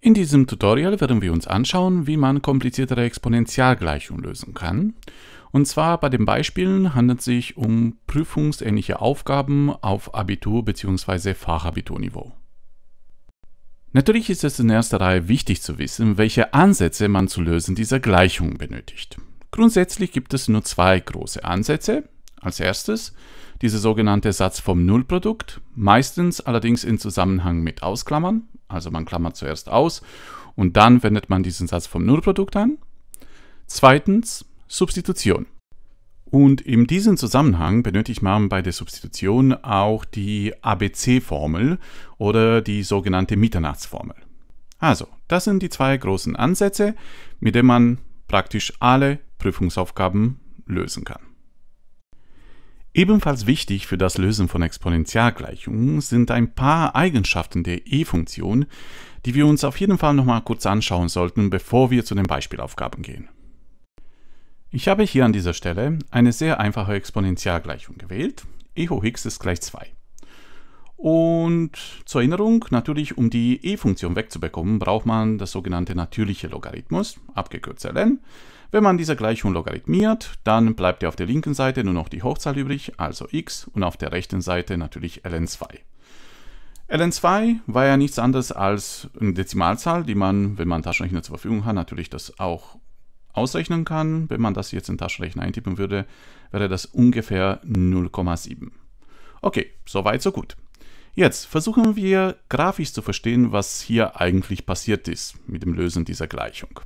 In diesem Tutorial werden wir uns anschauen, wie man kompliziertere Exponentialgleichungen lösen kann. Und zwar bei den Beispielen handelt es sich um prüfungsähnliche Aufgaben auf Abitur- bzw. Fachabiturniveau. Natürlich ist es in erster Reihe wichtig zu wissen, welche Ansätze man zu Lösen dieser Gleichungen benötigt. Grundsätzlich gibt es nur zwei große Ansätze. Als erstes diese sogenannte Satz vom Nullprodukt, meistens allerdings in Zusammenhang mit Ausklammern, also man klammert zuerst aus und dann wendet man diesen Satz vom Nullprodukt an. Zweitens Substitution. Und in diesem Zusammenhang benötigt man bei der Substitution auch die ABC-Formel oder die sogenannte Mitternachtsformel. Also, das sind die zwei großen Ansätze, mit denen man praktisch alle Prüfungsaufgaben lösen kann. Ebenfalls wichtig für das Lösen von Exponentialgleichungen sind ein paar Eigenschaften der E-Funktion, die wir uns auf jeden Fall nochmal kurz anschauen sollten, bevor wir zu den Beispielaufgaben gehen. Ich habe hier an dieser Stelle eine sehr einfache Exponentialgleichung gewählt. e hoch x ist gleich 2. Und zur Erinnerung, natürlich um die E-Funktion wegzubekommen, braucht man das sogenannte natürliche Logarithmus, abgekürzt ln. Wenn man diese Gleichung logarithmiert, dann bleibt ja auf der linken Seite nur noch die Hochzahl übrig, also x, und auf der rechten Seite natürlich ln2. ln2 war ja nichts anderes als eine Dezimalzahl, die man, wenn man Taschenrechner zur Verfügung hat, natürlich das auch ausrechnen kann. Wenn man das jetzt in den Taschenrechner eintippen würde, wäre das ungefähr 0,7. Okay, soweit so gut. Jetzt versuchen wir grafisch zu verstehen, was hier eigentlich passiert ist mit dem Lösen dieser Gleichung.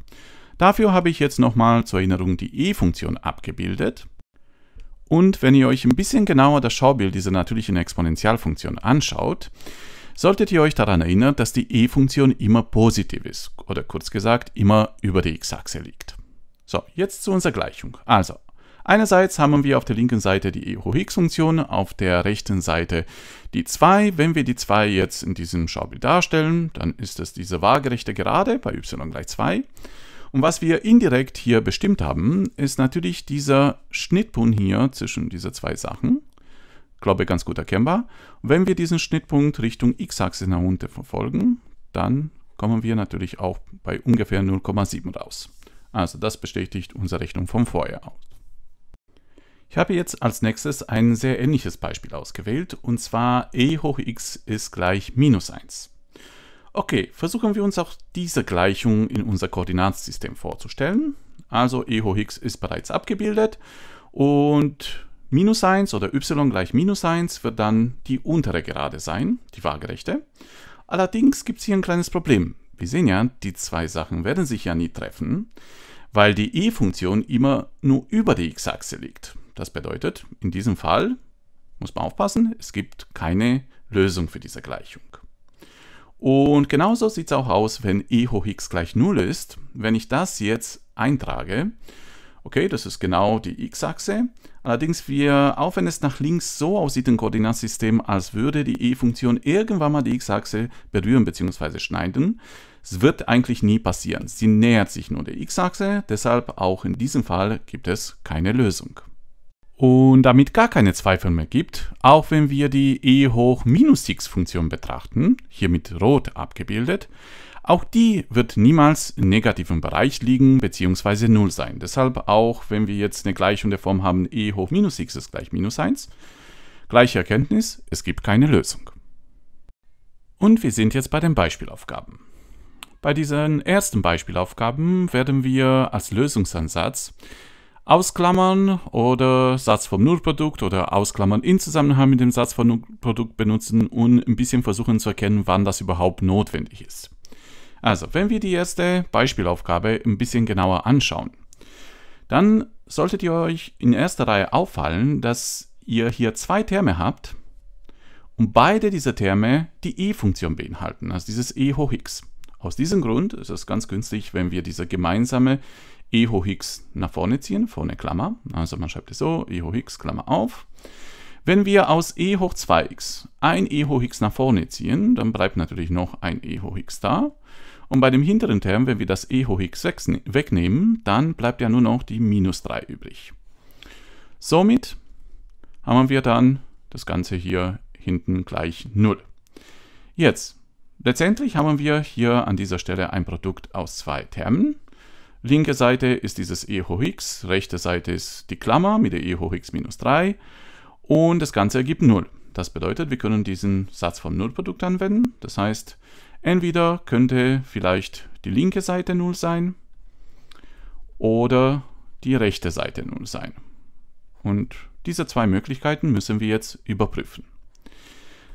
Dafür habe ich jetzt nochmal zur Erinnerung die e-Funktion abgebildet. Und wenn ihr euch ein bisschen genauer das Schaubild dieser natürlichen Exponentialfunktion anschaut, solltet ihr euch daran erinnern, dass die e-Funktion immer positiv ist oder kurz gesagt immer über die x-Achse liegt. So, jetzt zu unserer Gleichung. Also, einerseits haben wir auf der linken Seite die e hoch x-Funktion, auf der rechten Seite die 2. Wenn wir die 2 jetzt in diesem Schaubild darstellen, dann ist das diese waagerechte Gerade bei y gleich 2. Und was wir indirekt hier bestimmt haben, ist natürlich dieser Schnittpunkt hier zwischen diese zwei Sachen. Ich glaube, ganz gut erkennbar. wenn wir diesen Schnittpunkt Richtung x-Achse nach unten verfolgen, dann kommen wir natürlich auch bei ungefähr 0,7 raus. Also das bestätigt unsere Rechnung vom Vorjahr. Ich habe jetzt als nächstes ein sehr ähnliches Beispiel ausgewählt, und zwar e hoch x ist gleich minus 1. Okay, versuchen wir uns auch diese Gleichung in unser Koordinatensystem vorzustellen. Also e hoch x ist bereits abgebildet und minus 1 oder y gleich minus 1 wird dann die untere Gerade sein, die waagerechte. Allerdings gibt es hier ein kleines Problem. Wir sehen ja, die zwei Sachen werden sich ja nie treffen, weil die e-Funktion immer nur über die x-Achse liegt. Das bedeutet, in diesem Fall muss man aufpassen, es gibt keine Lösung für diese Gleichung. Und genauso sieht es auch aus, wenn e hoch x gleich 0 ist. Wenn ich das jetzt eintrage, okay, das ist genau die x-Achse. Allerdings, wir, auch wenn es nach links so aussieht im Koordinatsystem, als würde die e-Funktion irgendwann mal die x-Achse berühren bzw. schneiden, es wird eigentlich nie passieren. Sie nähert sich nur der x-Achse, deshalb auch in diesem Fall gibt es keine Lösung. Und damit gar keine Zweifel mehr gibt, auch wenn wir die e hoch minus x Funktion betrachten, hier mit rot abgebildet, auch die wird niemals im negativen Bereich liegen bzw. 0 sein. Deshalb auch, wenn wir jetzt eine Gleichung der Form haben, e hoch minus x ist gleich minus 1, gleiche Erkenntnis, es gibt keine Lösung. Und wir sind jetzt bei den Beispielaufgaben. Bei diesen ersten Beispielaufgaben werden wir als Lösungsansatz ausklammern oder Satz vom Nullprodukt oder ausklammern in Zusammenhang mit dem Satz vom Nullprodukt benutzen und ein bisschen versuchen zu erkennen, wann das überhaupt notwendig ist. Also, wenn wir die erste Beispielaufgabe ein bisschen genauer anschauen, dann solltet ihr euch in erster Reihe auffallen, dass ihr hier zwei Terme habt und beide dieser Terme die e-Funktion beinhalten, also dieses e hoch x. Aus diesem Grund ist es ganz günstig, wenn wir diese gemeinsame e hoch x nach vorne ziehen, vorne Klammer. Also man schreibt es so, e hoch x, Klammer auf. Wenn wir aus e hoch 2x ein e hoch x nach vorne ziehen, dann bleibt natürlich noch ein e hoch x da. Und bei dem hinteren Term, wenn wir das e hoch x wegnehmen, dann bleibt ja nur noch die minus 3 übrig. Somit haben wir dann das Ganze hier hinten gleich 0. Jetzt Letztendlich haben wir hier an dieser Stelle ein Produkt aus zwei Termen. Linke Seite ist dieses e hoch x, rechte Seite ist die Klammer mit der e hoch x minus 3 und das Ganze ergibt 0. Das bedeutet, wir können diesen Satz vom Nullprodukt anwenden. Das heißt, entweder könnte vielleicht die linke Seite 0 sein oder die rechte Seite 0 sein. Und diese zwei Möglichkeiten müssen wir jetzt überprüfen.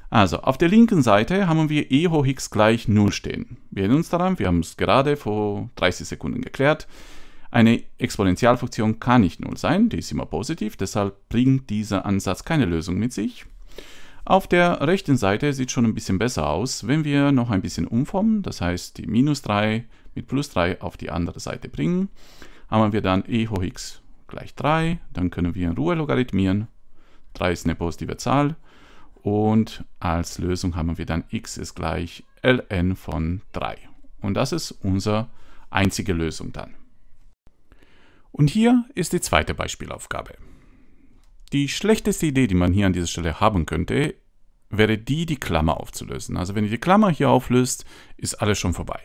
Also, auf der linken Seite haben wir e hoch x gleich 0 stehen. Wir erinnern uns daran, wir haben es gerade vor 30 Sekunden geklärt. Eine Exponentialfunktion kann nicht 0 sein, die ist immer positiv, deshalb bringt dieser Ansatz keine Lösung mit sich. Auf der rechten Seite sieht es schon ein bisschen besser aus, wenn wir noch ein bisschen umformen, das heißt die minus 3 mit plus 3 auf die andere Seite bringen, haben wir dann e hoch x gleich 3, dann können wir in Ruhe logarithmieren, 3 ist eine positive Zahl, und als Lösung haben wir dann x ist gleich ln von 3. Und das ist unsere einzige Lösung dann. Und hier ist die zweite Beispielaufgabe. Die schlechteste Idee, die man hier an dieser Stelle haben könnte, wäre die, die Klammer aufzulösen. Also wenn ihr die Klammer hier auflöst, ist alles schon vorbei.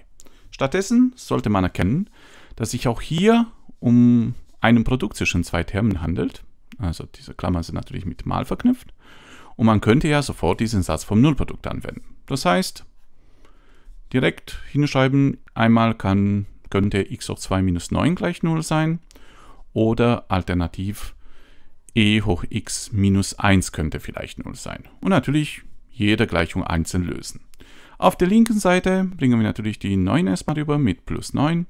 Stattdessen sollte man erkennen, dass sich auch hier um einem Produkt zwischen zwei Termen handelt. Also diese Klammern sind natürlich mit mal verknüpft. Und man könnte ja sofort diesen Satz vom Nullprodukt anwenden. Das heißt, direkt hinschreiben, einmal kann, könnte x hoch 2 minus 9 gleich 0 sein oder alternativ e hoch x minus 1 könnte vielleicht 0 sein. Und natürlich jede Gleichung einzeln lösen. Auf der linken Seite bringen wir natürlich die 9 erstmal rüber mit plus 9.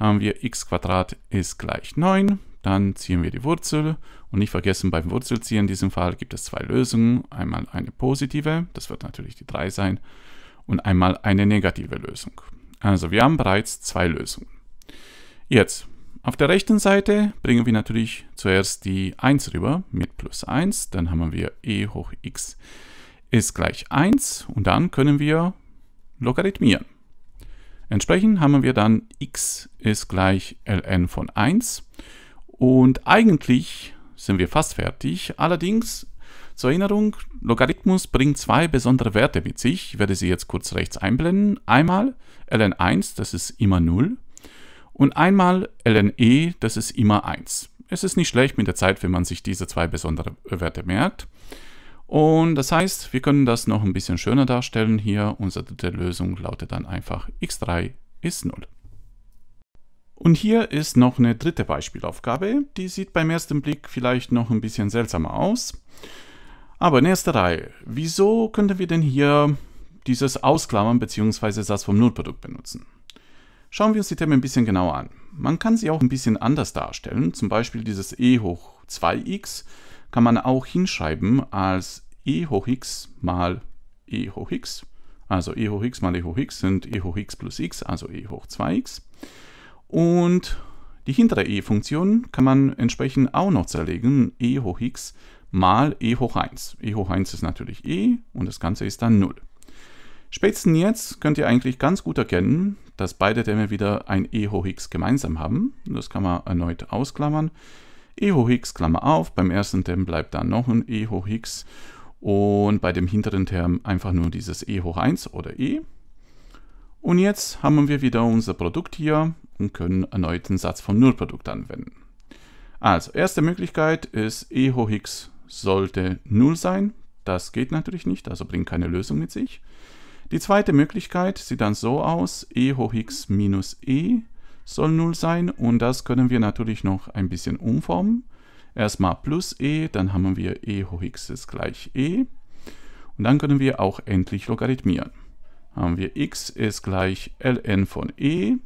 Dann haben wir x ist gleich 9. Dann ziehen wir die Wurzel und nicht vergessen, beim Wurzelziehen in diesem Fall gibt es zwei Lösungen. Einmal eine positive, das wird natürlich die 3 sein, und einmal eine negative Lösung. Also wir haben bereits zwei Lösungen. Jetzt, auf der rechten Seite bringen wir natürlich zuerst die 1 rüber mit plus 1. Dann haben wir e hoch x ist gleich 1 und dann können wir logarithmieren. Entsprechend haben wir dann x ist gleich ln von 1 und eigentlich sind wir fast fertig. Allerdings, zur Erinnerung, Logarithmus bringt zwei besondere Werte mit sich. Ich werde sie jetzt kurz rechts einblenden. Einmal ln1, das ist immer 0. Und einmal lne, das ist immer 1. Es ist nicht schlecht mit der Zeit, wenn man sich diese zwei besonderen Werte merkt. Und das heißt, wir können das noch ein bisschen schöner darstellen hier. Unsere dritte Lösung lautet dann einfach x3 ist 0. Und hier ist noch eine dritte Beispielaufgabe. Die sieht beim ersten Blick vielleicht noch ein bisschen seltsamer aus. Aber in erster Reihe, wieso könnten wir denn hier dieses Ausklammern bzw. Satz vom Nullprodukt benutzen? Schauen wir uns die Themen ein bisschen genauer an. Man kann sie auch ein bisschen anders darstellen. Zum Beispiel dieses e hoch 2x kann man auch hinschreiben als e hoch x mal e hoch x. Also e hoch x mal e hoch x sind e hoch x plus x, also e hoch 2x. Und die hintere e-Funktion kann man entsprechend auch noch zerlegen, e hoch x mal e hoch 1. e hoch 1 ist natürlich e und das Ganze ist dann 0. Spätestens jetzt könnt ihr eigentlich ganz gut erkennen, dass beide Terme wieder ein e hoch x gemeinsam haben. Das kann man erneut ausklammern. e hoch x, Klammer auf, beim ersten Term bleibt dann noch ein e hoch x und bei dem hinteren Term einfach nur dieses e hoch 1 oder e. Und jetzt haben wir wieder unser Produkt hier und können erneut den Satz vom Nullprodukt anwenden. Also, erste Möglichkeit ist e hoch x sollte 0 sein. Das geht natürlich nicht, also bringt keine Lösung mit sich. Die zweite Möglichkeit sieht dann so aus, e hoch x minus e soll 0 sein und das können wir natürlich noch ein bisschen umformen. Erstmal plus e, dann haben wir e hoch x ist gleich e und dann können wir auch endlich logarithmieren. Haben wir x ist gleich ln von e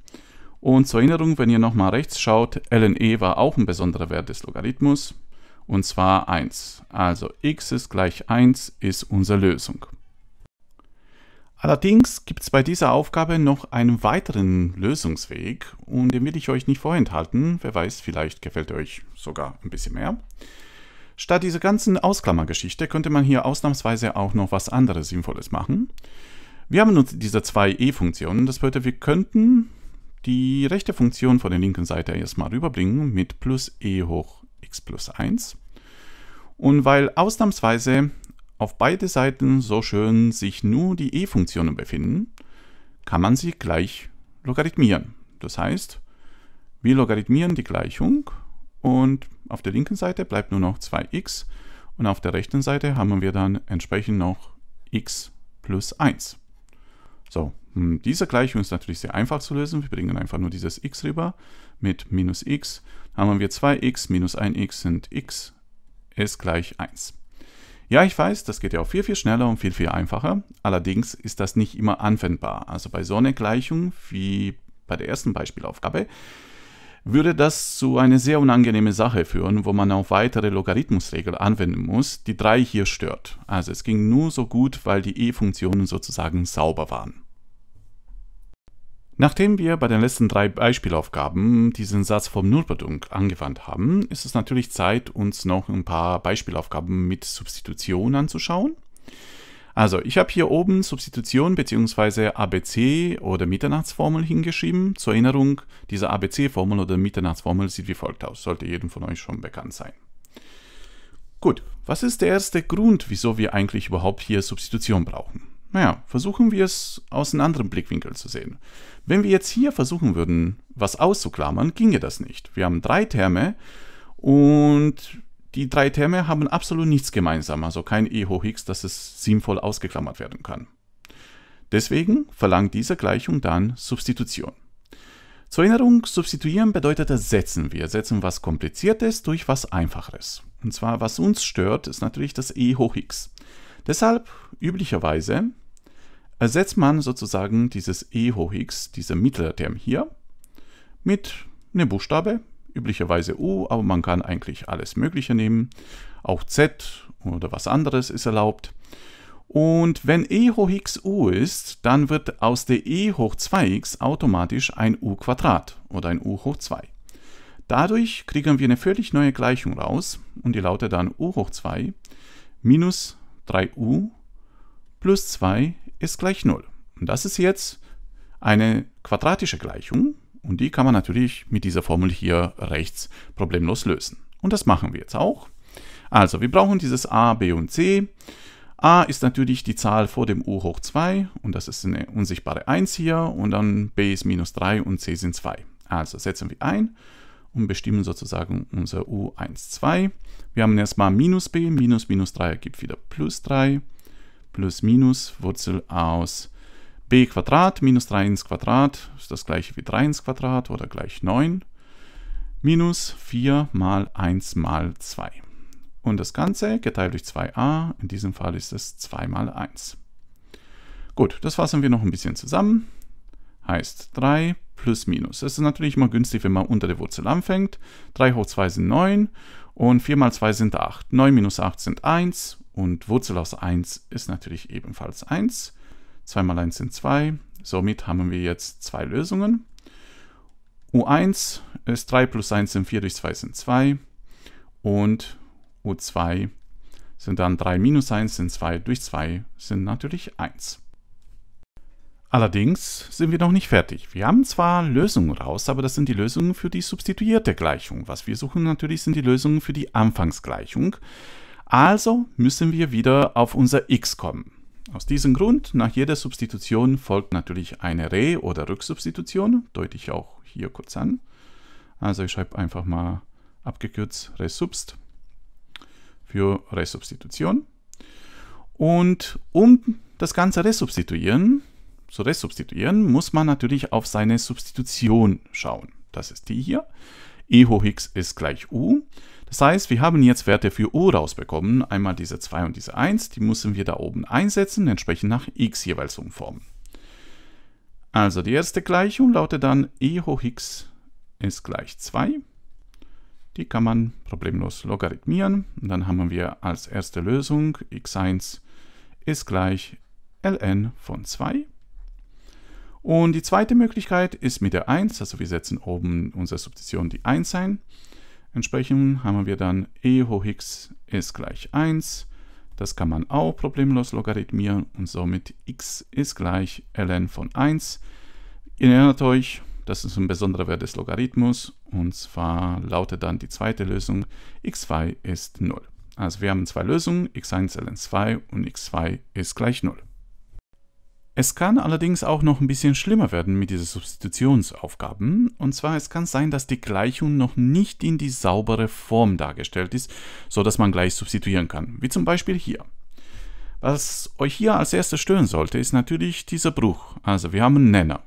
und zur Erinnerung, wenn ihr nochmal rechts schaut, ln e war auch ein besonderer Wert des Logarithmus, und zwar 1. Also x ist gleich 1 ist unsere Lösung. Allerdings gibt es bei dieser Aufgabe noch einen weiteren Lösungsweg und den will ich euch nicht vorenthalten. Wer weiß, vielleicht gefällt er euch sogar ein bisschen mehr. Statt dieser ganzen Ausklammergeschichte könnte man hier ausnahmsweise auch noch was anderes Sinnvolles machen. Wir haben nun diese zwei e-Funktionen, das bedeutet, wir könnten die rechte Funktion von der linken Seite erstmal rüberbringen mit plus e hoch x plus 1. Und weil ausnahmsweise auf beide Seiten so schön sich nur die e-Funktionen befinden, kann man sie gleich logarithmieren. Das heißt, wir logarithmieren die Gleichung und auf der linken Seite bleibt nur noch 2x und auf der rechten Seite haben wir dann entsprechend noch x plus 1. So, hm, diese Gleichung ist natürlich sehr einfach zu lösen. Wir bringen einfach nur dieses x rüber mit minus x. Dann Haben wir 2x minus 1x sind x ist gleich 1. Ja, ich weiß, das geht ja auch viel, viel schneller und viel, viel einfacher. Allerdings ist das nicht immer anwendbar. Also bei so einer Gleichung wie bei der ersten Beispielaufgabe würde das zu einer sehr unangenehmen Sache führen, wo man auch weitere Logarithmusregeln anwenden muss, die 3 hier stört. Also es ging nur so gut, weil die e-Funktionen sozusagen sauber waren. Nachdem wir bei den letzten drei Beispielaufgaben diesen Satz vom Nullbedung angewandt haben, ist es natürlich Zeit, uns noch ein paar Beispielaufgaben mit Substitution anzuschauen. Also, ich habe hier oben Substitution bzw. ABC oder Mitternachtsformel hingeschrieben. Zur Erinnerung, diese ABC-Formel oder Mitternachtsformel sieht wie folgt aus, sollte jedem von euch schon bekannt sein. Gut, was ist der erste Grund, wieso wir eigentlich überhaupt hier Substitution brauchen? Naja, versuchen wir es aus einem anderen Blickwinkel zu sehen. Wenn wir jetzt hier versuchen würden, was auszuklammern, ginge das nicht. Wir haben drei Terme und die drei Terme haben absolut nichts gemeinsam, also kein e hoch x, dass es sinnvoll ausgeklammert werden kann. Deswegen verlangt diese Gleichung dann Substitution. Zur Erinnerung, substituieren bedeutet ersetzen. Wir ersetzen was Kompliziertes durch was Einfacheres. Und zwar, was uns stört, ist natürlich das e hoch x. Deshalb üblicherweise ersetzt man sozusagen dieses e hoch x, dieser mittlere Term hier, mit einem Buchstabe, üblicherweise u, aber man kann eigentlich alles Mögliche nehmen, auch z oder was anderes ist erlaubt. Und wenn e hoch x u ist, dann wird aus der e hoch 2x automatisch ein u Quadrat oder ein u hoch 2. Dadurch kriegen wir eine völlig neue Gleichung raus und die lautet dann u hoch 2 minus 3u plus 2 ist gleich 0. Und das ist jetzt eine quadratische Gleichung und die kann man natürlich mit dieser Formel hier rechts problemlos lösen. Und das machen wir jetzt auch. Also wir brauchen dieses a, b und c. a ist natürlich die Zahl vor dem u hoch 2 und das ist eine unsichtbare 1 hier und dann b ist minus 3 und c sind 2. Also setzen wir ein und bestimmen sozusagen unser u1, 2. Wir haben erstmal minus b, minus minus 3 ergibt wieder plus 3 plus minus Wurzel aus b Quadrat minus 3 ins Quadrat, ist das gleiche wie 3 ins Quadrat oder gleich 9, minus 4 mal 1 mal 2. Und das Ganze geteilt durch 2a, in diesem Fall ist es 2 mal 1. Gut, das fassen wir noch ein bisschen zusammen. Heißt 3 plus minus. Es ist natürlich immer günstig, wenn man unter der Wurzel anfängt. 3 hoch 2 sind 9 und 4 mal 2 sind 8. 9 minus 8 sind 1 und Wurzel aus 1 ist natürlich ebenfalls 1. 2 mal 1 sind 2. Somit haben wir jetzt zwei Lösungen. U1 ist 3 plus 1 sind 4 durch 2 sind 2. Und U2 sind dann 3 minus 1 sind 2 durch 2 sind natürlich 1. Allerdings sind wir noch nicht fertig. Wir haben zwar Lösungen raus, aber das sind die Lösungen für die substituierte Gleichung. Was wir suchen natürlich sind die Lösungen für die Anfangsgleichung. Also müssen wir wieder auf unser x kommen. Aus diesem Grund, nach jeder Substitution folgt natürlich eine Re- oder Rücksubstitution, deute ich auch hier kurz an. Also ich schreibe einfach mal abgekürzt Resubst für Resubstitution. Und um das Ganze resubstituieren, zu resubstituieren, muss man natürlich auf seine Substitution schauen. Das ist die hier. e hoch x ist gleich u. Das heißt, wir haben jetzt Werte für U rausbekommen, einmal diese 2 und diese 1, die müssen wir da oben einsetzen, entsprechend nach x jeweils umformen. Also die erste Gleichung lautet dann e hoch x ist gleich 2. Die kann man problemlos logarithmieren. Und dann haben wir als erste Lösung x1 ist gleich ln von 2. Und die zweite Möglichkeit ist mit der 1, also wir setzen oben unsere Substitution die 1 ein. Entsprechend haben wir dann e hoch x ist gleich 1. Das kann man auch problemlos logarithmieren und somit x ist gleich ln von 1. Ihr erinnert euch, das ist ein besonderer Wert des Logarithmus und zwar lautet dann die zweite Lösung x2 ist 0. Also wir haben zwei Lösungen, x1 ln 2 und x2 ist gleich 0. Es kann allerdings auch noch ein bisschen schlimmer werden mit diesen Substitutionsaufgaben. Und zwar, es kann sein, dass die Gleichung noch nicht in die saubere Form dargestellt ist, so dass man gleich substituieren kann. Wie zum Beispiel hier. Was euch hier als erstes stören sollte, ist natürlich dieser Bruch. Also wir haben einen Nenner.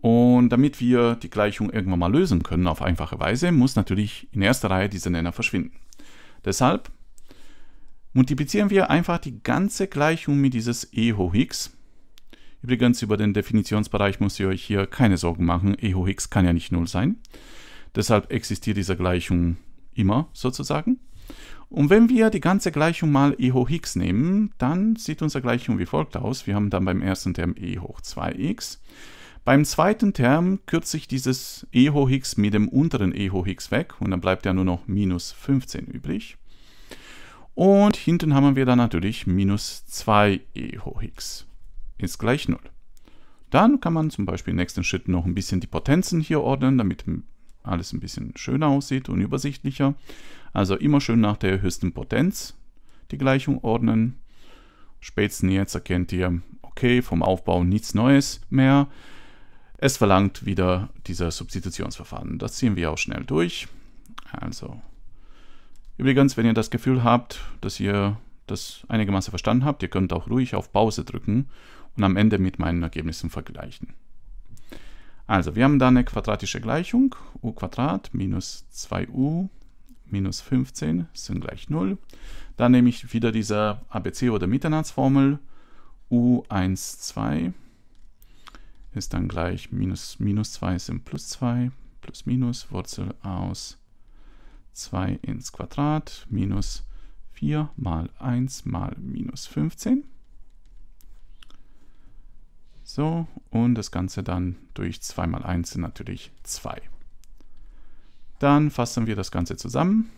Und damit wir die Gleichung irgendwann mal lösen können auf einfache Weise, muss natürlich in erster Reihe dieser Nenner verschwinden. Deshalb multiplizieren wir einfach die ganze Gleichung mit dieses e hoch x Übrigens, über den Definitionsbereich muss ihr euch hier keine Sorgen machen. E hoch x kann ja nicht 0 sein. Deshalb existiert diese Gleichung immer sozusagen. Und wenn wir die ganze Gleichung mal e hoch x nehmen, dann sieht unsere Gleichung wie folgt aus. Wir haben dann beim ersten Term e hoch 2x. Beim zweiten Term kürze ich dieses e hoch x mit dem unteren e hoch x weg und dann bleibt ja nur noch minus 15 übrig. Und hinten haben wir dann natürlich minus 2 e hoch x ist gleich 0. Dann kann man zum Beispiel im nächsten Schritt noch ein bisschen die Potenzen hier ordnen, damit alles ein bisschen schöner aussieht und übersichtlicher. Also immer schön nach der höchsten Potenz die Gleichung ordnen. Spätestens jetzt erkennt ihr, okay, vom Aufbau nichts Neues mehr. Es verlangt wieder dieser Substitutionsverfahren. Das ziehen wir auch schnell durch. Also, übrigens, wenn ihr das Gefühl habt, dass ihr das einigermaßen verstanden habt, ihr könnt auch ruhig auf Pause drücken und am Ende mit meinen Ergebnissen vergleichen. Also, wir haben da eine quadratische Gleichung. u minus 2u minus 15 sind gleich 0. Dann nehme ich wieder diese ABC- oder Mitternatsformel. u 12 ist dann gleich minus, minus 2 sind plus 2, plus minus Wurzel aus 2 ins Quadrat minus 4 mal 1 mal minus 15. So, und das Ganze dann durch 2 mal 1 sind natürlich 2. Dann fassen wir das Ganze zusammen.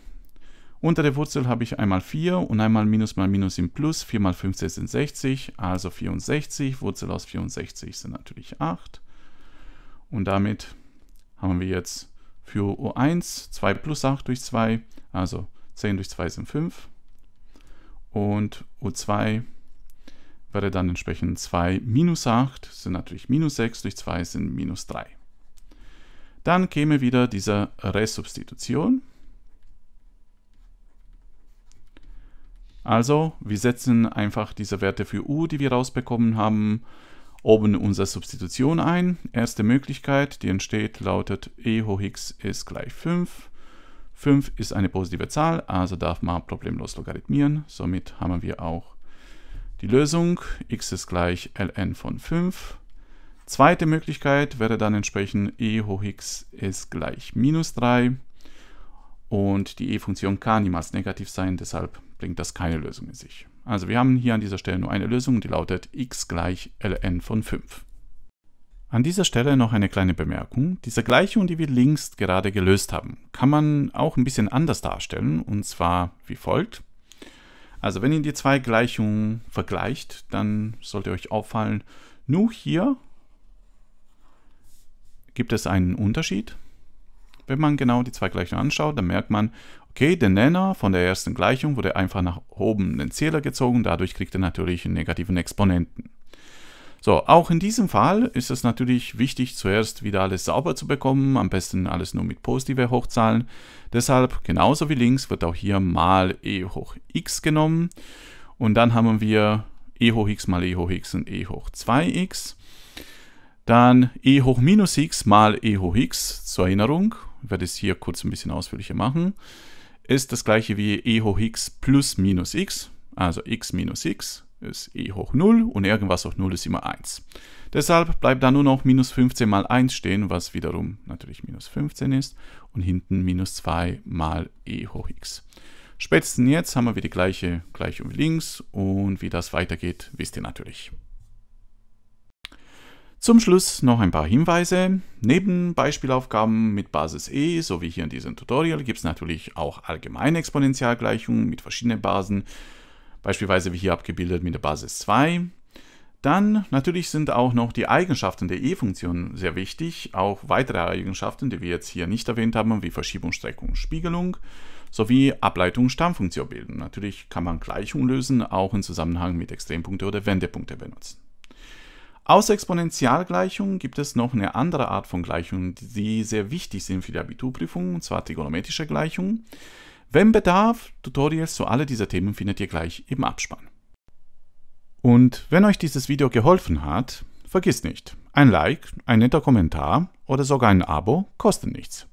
Unter der Wurzel habe ich einmal 4 und einmal Minus mal Minus sind Plus. 4 mal 15 sind 60, also 64. Wurzel aus 64 sind natürlich 8. Und damit haben wir jetzt für O1 2 plus 8 durch 2, also 10 durch 2 sind 5. Und O2 wäre dann entsprechend 2 minus 8, sind natürlich minus 6 durch 2 sind minus 3. Dann käme wieder diese Resubstitution. Also, wir setzen einfach diese Werte für u, die wir rausbekommen haben, oben unsere Substitution ein. Erste Möglichkeit, die entsteht, lautet e hoch x ist gleich 5. 5 ist eine positive Zahl, also darf man problemlos logarithmieren. Somit haben wir auch die Lösung x ist gleich ln von 5. Zweite Möglichkeit wäre dann entsprechend e hoch x ist gleich minus 3. Und die e-Funktion kann niemals negativ sein, deshalb bringt das keine Lösung in sich. Also wir haben hier an dieser Stelle nur eine Lösung, die lautet x gleich ln von 5. An dieser Stelle noch eine kleine Bemerkung. Diese Gleichung, die wir links gerade gelöst haben, kann man auch ein bisschen anders darstellen, und zwar wie folgt. Also wenn ihr die zwei Gleichungen vergleicht, dann sollte euch auffallen, nur hier gibt es einen Unterschied. Wenn man genau die zwei Gleichungen anschaut, dann merkt man, okay, der Nenner von der ersten Gleichung wurde einfach nach oben in den Zähler gezogen, dadurch kriegt er natürlich einen negativen Exponenten. So, auch in diesem Fall ist es natürlich wichtig, zuerst wieder alles sauber zu bekommen, am besten alles nur mit positiver Hochzahlen. Deshalb, genauso wie links, wird auch hier mal e hoch x genommen und dann haben wir e hoch x mal e hoch x und e hoch 2x. Dann e hoch minus x mal e hoch x, zur Erinnerung, ich werde es hier kurz ein bisschen ausführlicher machen, ist das gleiche wie e hoch x plus minus x, also x minus x ist e hoch 0 und irgendwas hoch 0 ist immer 1. Deshalb bleibt da nur noch minus 15 mal 1 stehen, was wiederum natürlich minus 15 ist und hinten minus 2 mal e hoch x. Spätestens jetzt haben wir die gleiche Gleichung wie links und wie das weitergeht, wisst ihr natürlich. Zum Schluss noch ein paar Hinweise. Neben Beispielaufgaben mit Basis E, so wie hier in diesem Tutorial, gibt es natürlich auch allgemeine Exponentialgleichungen mit verschiedenen Basen, Beispielsweise wie hier abgebildet mit der Basis 2. Dann natürlich sind auch noch die Eigenschaften der E-Funktion sehr wichtig, auch weitere Eigenschaften, die wir jetzt hier nicht erwähnt haben, wie Verschiebung, Streckung, Spiegelung, sowie Ableitung Stammfunktion bilden. Natürlich kann man Gleichungen lösen, auch im Zusammenhang mit Extrempunkte oder Wendepunkte benutzen. Außer Exponentialgleichungen gibt es noch eine andere Art von Gleichungen, die sehr wichtig sind für die Abiturprüfung, und zwar trigonometrische Gleichungen. Wenn Bedarf, Tutorials zu alle dieser Themen findet ihr gleich im Abspann. Und wenn euch dieses Video geholfen hat, vergisst nicht, ein Like, ein netter Kommentar oder sogar ein Abo kosten nichts.